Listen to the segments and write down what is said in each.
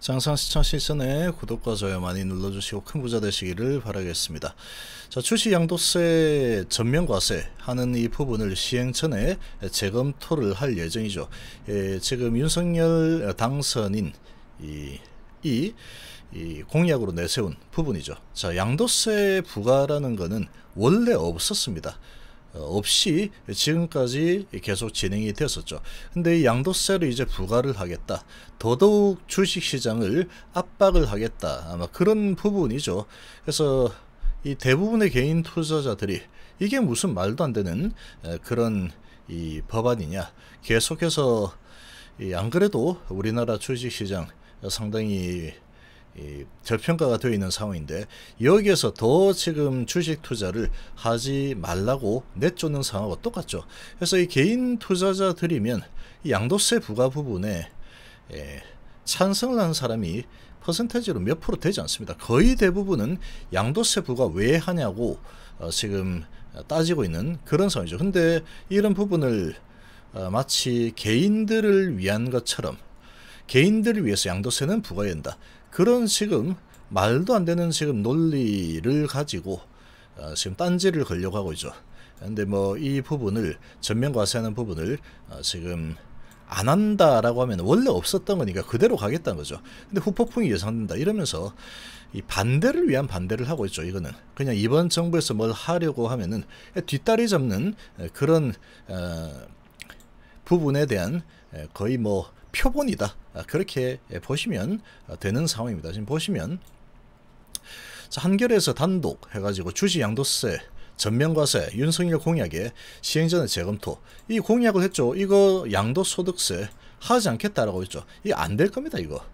장상 시청 실전에 구독과 좋아요 많이 눌러주시고 큰 부자 되시기를 바라겠습니다. 자, 출시 양도세 전면 과세 하는 이 부분을 시행 전에 재검토를 할 예정이죠. 예, 지금 윤석열 당선인 이, 이, 이 공약으로 내세운 부분이죠. 자, 양도세 부과라는 것은 원래 없었습니다. 없이 지금까지 계속 진행이 됐었죠. 근데 이 양도세를 이제 부과를 하겠다. 더더욱 주식시장을 압박을 하겠다. 아마 그런 부분이죠. 그래서 이 대부분의 개인 투자자들이 이게 무슨 말도 안 되는 그런 이 법안이냐. 계속해서 안 그래도 우리나라 주식시장 상당히 이 저평가가 되어 있는 상황인데 여기에서 더 지금 주식 투자를 하지 말라고 내쫓는 상황과 똑같죠. 그래서 이 개인 투자자들이면 양도세 부과 부분에 예, 찬성을 한 사람이 퍼센테지로몇 프로 되지 않습니다. 거의 대부분은 양도세 부과 왜 하냐고 어, 지금 따지고 있는 그런 상황이죠. 근데 이런 부분을 어, 마치 개인들을 위한 것처럼 개인들을 위해서 양도세는 부과해야 된다. 그런 지금 말도 안 되는 지금 논리를 가지고 어, 지금 딴지를 걸려고 하고 있죠. 근데 뭐 이 부분을 전면 과세하는 부분을 어, 지금 안 한다라고 하면 원래 없었던 거니까 그대로 가겠다는 거죠. 근데 후폭풍이 예상된다 이러면서 이 반대를 위한 반대를 하고 있죠. 이거는 그냥 이번 정부에서 뭘 하려고 하면은 뒷다리 잡는 그런 어, 부분에 대한 거의 뭐 표본이다. 아, 그렇게 예, 보시면 아, 되는 상황입니다. 지금 보시면 한결에서 단독 해가지고 주지 양도세 전면과세, 윤석열 공약의 시행전의 재검토 이 공약을 했죠. 이거 양도소득세 하지 않겠다라고 했죠. 이안될 겁니다. 이거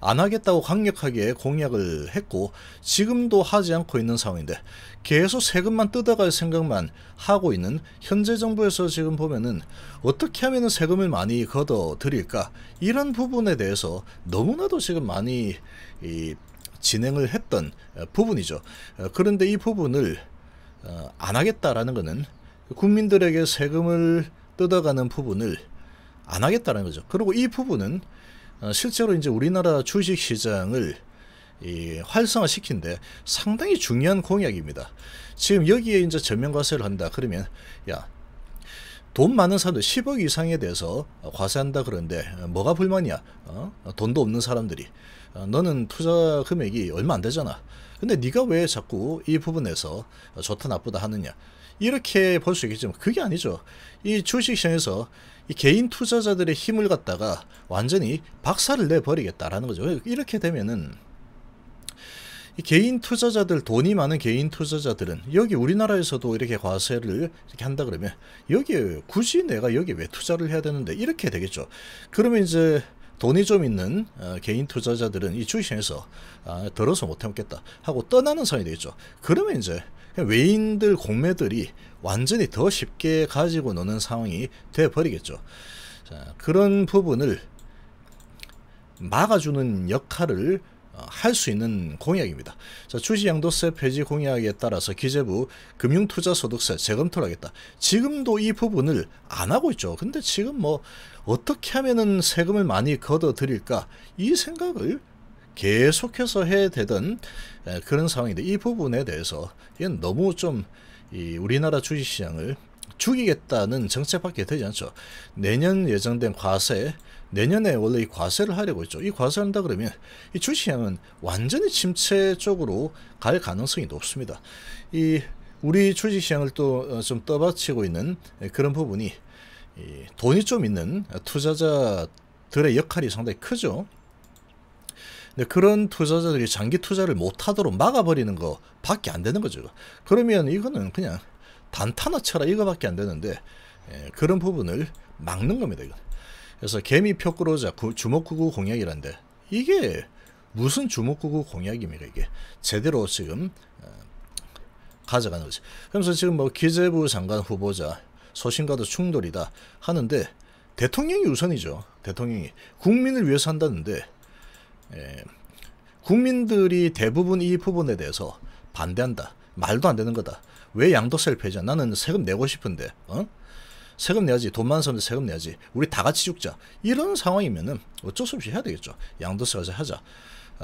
안 하겠다고 강력하게 공약을 했고 지금도 하지 않고 있는 상황인데 계속 세금만 뜯어갈 생각만 하고 있는 현재 정부에서 지금 보면은 어떻게 하면 세금을 많이 걷어들일까 이런 부분에 대해서 너무나도 지금 많이 이, 진행을 했던 어, 부분이죠. 어, 그런데 이 부분을 어, 안 하겠다라는 것은 국민들에게 세금을 뜯어가는 부분을 안 하겠다는 거죠. 그리고 이 부분은 어, 실제로 이제 우리나라 주식 시장을 활성화시킨데 상당히 중요한 공약입니다. 지금 여기에 이제 전면 과세를 한다. 그러면 야. 돈 많은 사람들 10억 이상에 대해서 과세한다 그런데 뭐가 불만이야? 어? 돈도 없는 사람들이 어, 너는 투자 금액이 얼마 안 되잖아. 근데 네가 왜 자꾸 이 부분에서 좋다 나쁘다 하느냐? 이렇게 볼 수 있겠지만 그게 아니죠. 이 주식시장에서 이 개인 투자자들의 힘을 갖다가 완전히 박살을 내버리겠다라는 거죠. 이렇게 되면은 개인 투자자들 돈이 많은 개인 투자자들은 여기 우리나라에서도 이렇게 과세를 이렇게 한다 그러면 여기 굳이 내가 여기 왜 투자를 해야 되는데 이렇게 되겠죠. 그러면 이제 돈이 좀 있는 어, 개인 투자자들은 이주식에서 들어서 아, 못해먹겠다 하고 떠나는 선이 되겠죠. 그러면 이제 외인들 공매들이 완전히 더 쉽게 가지고 노는 상황이 돼버리겠죠. 자, 그런 부분을 막아주는 역할을 어, 할수 있는 공약입니다. 자, 주지양도세 폐지 공약에 따라서 기재부 금융투자소득세 재검토를 하겠다. 지금도 이 부분을 안 하고 있죠. 근데 지금 뭐 어떻게 하면은 세금을 많이 걷어들일까 이 생각을 계속해서 해야 되던 그런 상황인데 이 부분에 대해서 이건 너무 좀 우리나라 주식시장을 죽이겠다는 정책밖에 되지 않죠. 내년 예정된 과세, 내년에 원래 이 과세를 하려고 했죠. 이 과세한다 를 그러면 이 주식시장은 완전히 침체 쪽으로 갈 가능성이 높습니다. 이 우리 주식시장을 또좀 어, 떠받치고 있는 그런 부분이 돈이 좀 있는 투자자들의 역할이 상당히 크죠. 근데 그런 투자자들이 장기 투자를 못하도록 막아버리는 거 밖에 안 되는 거죠. 그러면 이거는 그냥 단타나 쳐라 이거밖에 안 되는데 예, 그런 부분을 막는 겁니다. 이건. 그래서 개미표 끌어오자 주먹구구 공약이란데 이게 무슨 주먹구구 공약입니까 이게 제대로 지금 어, 가져가는 거지. 그래서 지금 뭐 기재부 장관 후보자 소신과도 충돌이다 하는데 대통령이 우선이죠. 대통령이 국민을 위해서 한다는데 예, 국민들이 대부분 이 부분에 대해서 반대한다. 말도 안 되는 거다. 왜 양도세를 폐지 나는 세금 내고 싶은데 어? 세금 내야지. 돈만은사람 세금 내야지. 우리 다 같이 죽자. 이런 상황이면은 어쩔 수 없이 해야 되겠죠. 양도세 가서 하자.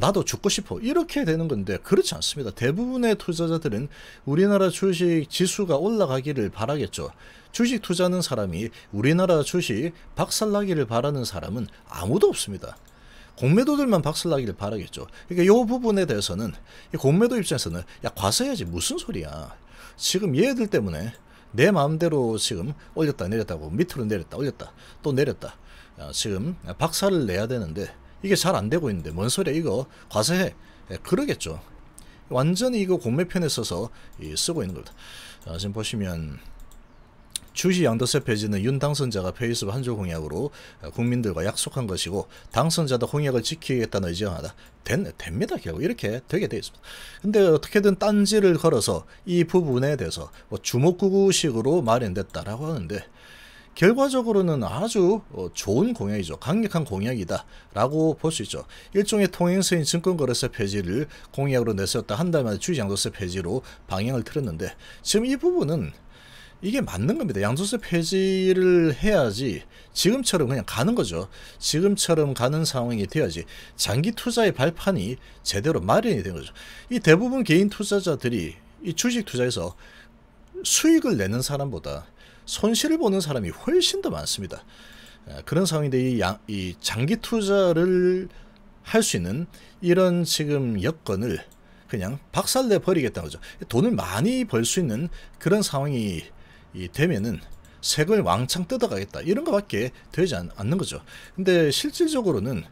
나도 죽고 싶어. 이렇게 되는 건데 그렇지 않습니다. 대부분의 투자자들은 우리나라 주식 지수가 올라가기를 바라겠죠. 주식 투자하는 사람이 우리나라 주식 박살나기를 바라는 사람은 아무도 없습니다. 공매도들만 박살나기를 바라겠죠. 그러니까 이 부분에 대해서는 공매도 입장에서는 야 과세해야지 무슨 소리야. 지금 얘들 때문에 내 마음대로 지금 올렸다 내렸다고 밑으로 내렸다 올렸다 또 내렸다 지금 박살을 내야 되는데 이게 잘 안 되고 있는데 뭔 소리야 이거 과세해 예, 그러겠죠. 완전히 이거 공매편에 써서 쓰고 있는 겁니다. 지금 보시면 주시 양도세 폐지는 윤 당선자가 페이스북 한조 공약으로 어, 국민들과 약속한 것이고 당선자도 공약을 지키겠다는 의지하다 된, 됩니다 결국 이렇게 되게 돼 있습니다. 근데 어떻게든 딴지를 걸어서 이 부분에 대해서 뭐 주목구구식으로 마련됐다라고 하는데 결과적으로는 아주 어, 좋은 공약이죠. 강력한 공약이다라고 볼 수 있죠. 일종의 통행세인 증권거래세 폐지를 공약으로 내세웠다 한 달 만에 주의장도세 폐지로 방향을 틀었는데 지금 이 부분은 이게 맞는 겁니다. 양도세 폐지를 해야지 지금처럼 그냥 가는 거죠. 지금처럼 가는 상황이 돼야지 장기 투자의 발판이 제대로 마련이 된 거죠. 이 대부분 개인 투자자들이 이 주식 투자에서 수익을 내는 사람보다 손실을 보는 사람이 훨씬 더 많습니다. 아, 그런 상황인데 이, 양, 이 장기 투자를 할 수 있는 이런 지금 여건을 그냥 박살내 버리겠다는 거죠. 돈을 많이 벌 수 있는 그런 상황이 이 되면은 색을 왕창 뜯어가겠다 이런 것밖에 되지 않, 는 거죠 근데 실질적으로는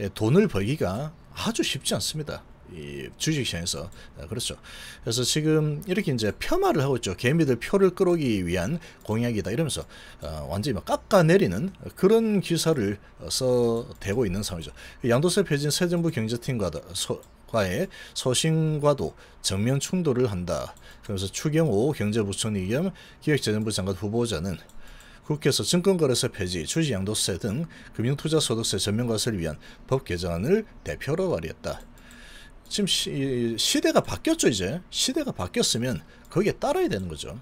예, 돈을 벌기가 아주 쉽지 않습니다 이 주식시장에서 아, 그렇죠 그래서 지금 이렇게 이제 폄하를 하고 있죠 개미들 표를 끌어오기 위한 공약이다 이러면서 아, 완전히 막 깎아내리는 그런 기사를 써대고 있는 상황이죠 그 양도세 폐지는 새정부 경제팀과 소, 과의 서신과도 정면 충돌을 한다. 그러서 추경호 경제부총리 겸 기획재정부 장관 후보자는 국회에서 증권거래세 폐지, 주식양도세 등 금융투자소득세 전면과세를 위한 법 개정안을 대표로 발의했다. 지금 시, 시대가 바뀌었죠 이제 시대가 바뀌었으면 거기에 따라야 되는 거죠.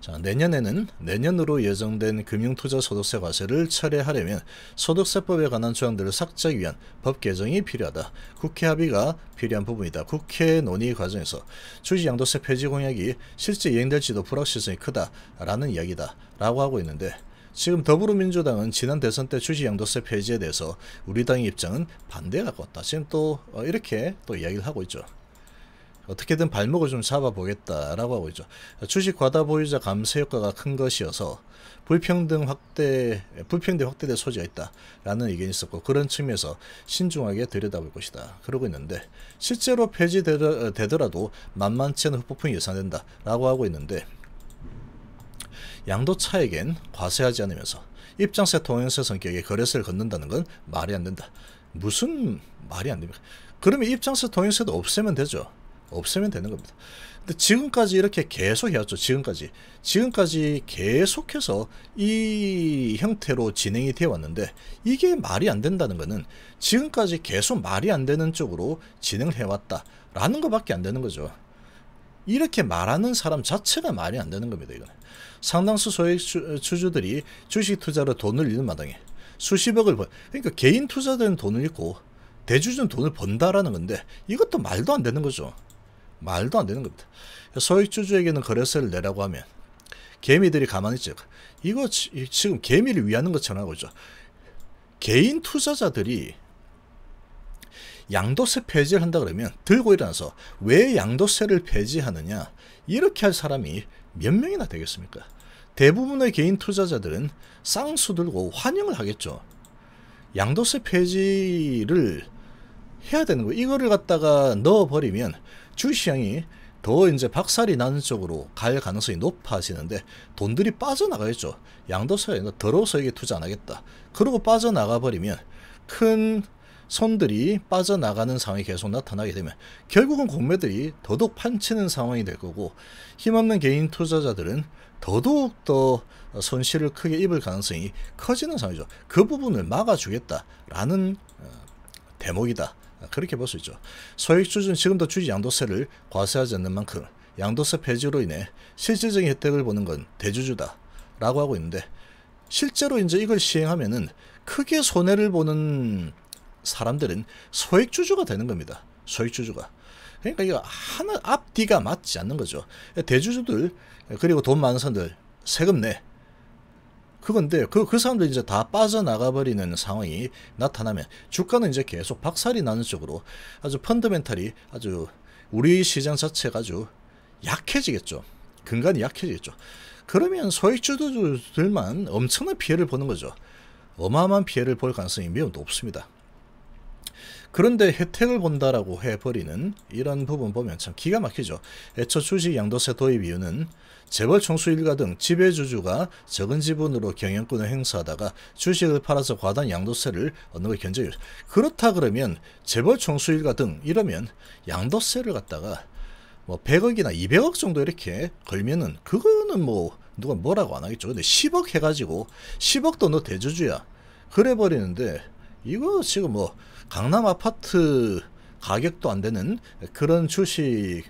자, 내년에는 내년으로 예정된 금융투자소득세 과세를 철회하려면 소득세법에 관한 조항들을 삭제하기 위한 법 개정이 필요하다. 국회 합의가 필요한 부분이다. 국회 논의 과정에서 주지 양도세 폐지 공약이 실제 이행될지도 불확실성이 크다라는 이야기다. 라고 하고 있는데 지금 더불어민주당은 지난 대선 때 주식 양도세 폐지에 대해서 우리 당의 입장은 반대가 컸다. 지금 또 어, 이렇게 또 이야기를 하고 있죠. 어떻게든 발목을 좀 잡아보겠다라고 하고 있죠. 주식 과다 보유자 감세 효과가 큰 것이어서 불평등 확대, 불평등 확대될 소지가 있다라는 의견이 있었고 그런 측면에서 신중하게 들여다볼 것이다. 그러고 있는데 실제로 폐지되더라도 만만치 않은 후폭풍이 예상된다라고 하고 있는데 양도차에겐 과세하지 않으면서 입장세 통행세 성격의 거래세를 걷는다는 건 말이 안 된다. 무슨 말이 안 됩니까? 그러면 입장세 통행세도 없애면 되죠. 없애면 되는 겁니다. 근데 지금까지 이렇게 계속 해왔죠. 지금까지. 지금까지 계속해서 이 형태로 진행이 되어 왔는데 이게 말이 안 된다는 거는 지금까지 계속 말이 안 되는 쪽으로 진행을 해왔다라는 것밖에 안 되는 거죠. 이렇게 말하는 사람 자체가 말이 안 되는 겁니다. 이거는. 상당수 소액 주주들이 주식 투자로 돈을 잃는 마당에 수십억을 번 그러니까 개인 투자자는 돈을 잃고 대주주는 돈을 번다라는 건데 이것도 말도 안 되는 거죠. 말도 안 되는 겁니다. 소액주주에게는 거래세를 내라고 하면 개미들이 가만히 있죠. 이거 지금 개미를 위하는 것처럼 하고 있죠. 개인 투자자들이 양도세 폐지를 한다 그러면 들고 일어나서 왜 양도세를 폐지하느냐 이렇게 할 사람이 몇 명이나 되겠습니까? 대부분의 개인 투자자들은 쌍수 들고 환영을 하겠죠. 양도세 폐지를 해야 되는 거예요. 이거를 갖다가 넣어버리면 주시장이 더 이제 박살이 나는 쪽으로 갈 가능성이 높아지는데 돈들이 빠져나가겠죠. 양도서에 러워서 이게 투자 안 하겠다. 그러고 빠져나가 버리면 큰 손들이 빠져나가는 상황이 계속 나타나게 되면 결국은 공매들이 더더욱 판치는 상황이 될 거고 힘없는 개인 투자자들은 더더욱 더 손실을 크게 입을 가능성이 커지는 상황이죠. 그 부분을 막아주겠다라는 어, 대목이다. 그렇게 볼 수 있죠. 소액주주는 지금도 주주 양도세를 과세하지 않는 만큼 양도세 폐지로 인해 실질적인 혜택을 보는 건 대주주다 라고 하고 있는데 실제로 이제 이걸 시행하면은 크게 손해를 보는 사람들은 소액주주가 되는 겁니다. 소액주주가. 그러니까 이거 하나 앞뒤가 맞지 않는 거죠. 대주주들 그리고 돈 많은 사람들 세금 내 그건데 그, 그 사람들 이제 다 빠져나가버리는 상황이 나타나면 주가는 이제 계속 박살이 나는 쪽으로 아주 펀더멘탈이 아주 우리 시장 자체가 아주 약해지겠죠. 근간이 약해지겠죠. 그러면 소액주주들만 엄청난 피해를 보는 거죠. 어마어마한 피해를 볼 가능성이 매우 높습니다. 그런데 혜택을 본다라고 해버리는 이런 부분 보면 참 기가 막히죠. 애초 주식 양도세 도입 이유는 재벌 총수 일가 등 지배주주가 적은 지분으로 경영권을 행사하다가 주식을 팔아서 과다한 양도세를 얻는 걸견제해 그렇다 그러면 재벌 총수 일가 등 이러면 양도세를 갖다가 뭐 100억이나 200억 정도 이렇게 걸면은 그거는 뭐 누가 뭐라고 안 하겠죠. 근데 10억 해가지고 10억도 너 대주주야. 그래 버리는데 이거 지금 뭐 강남 아파트 가격도 안 되는 그런 출시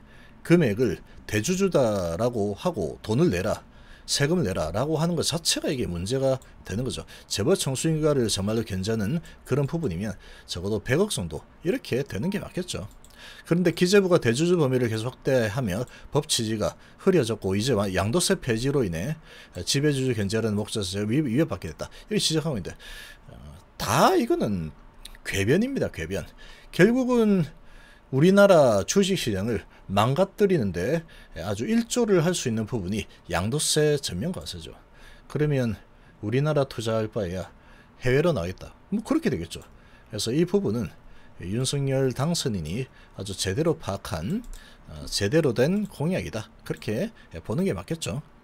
금액을 대주주다라고 하고 돈을 내라 세금을 내라라고 하는 것 자체가 이게 문제가 되는 거죠. 재벌 청수인가를 정말로 견제하는 그런 부분이면 적어도 100억 정도 이렇게 되는 게 맞겠죠. 그런데 기재부가 대주주 범위를 계속 확대하며 법 취지가 흐려졌고 이제 양도세 폐지로 인해 지배주주 견제라는 목적에서 위협받게 됐다. 이렇게 지적하고 있는데 어, 다 이거는 궤변입니다. 궤변. 결국은 우리나라 주식시장을 망가뜨리는데 아주 일조를 할 수 있는 부분이 양도세 전면 과세죠. 그러면 우리나라 투자할 바에야 해외로 나겠다. 뭐 그렇게 되겠죠. 그래서 이 부분은 윤석열 당선인이 아주 제대로 파악한 어, 제대로 된 공약이다. 그렇게 보는 게 맞겠죠.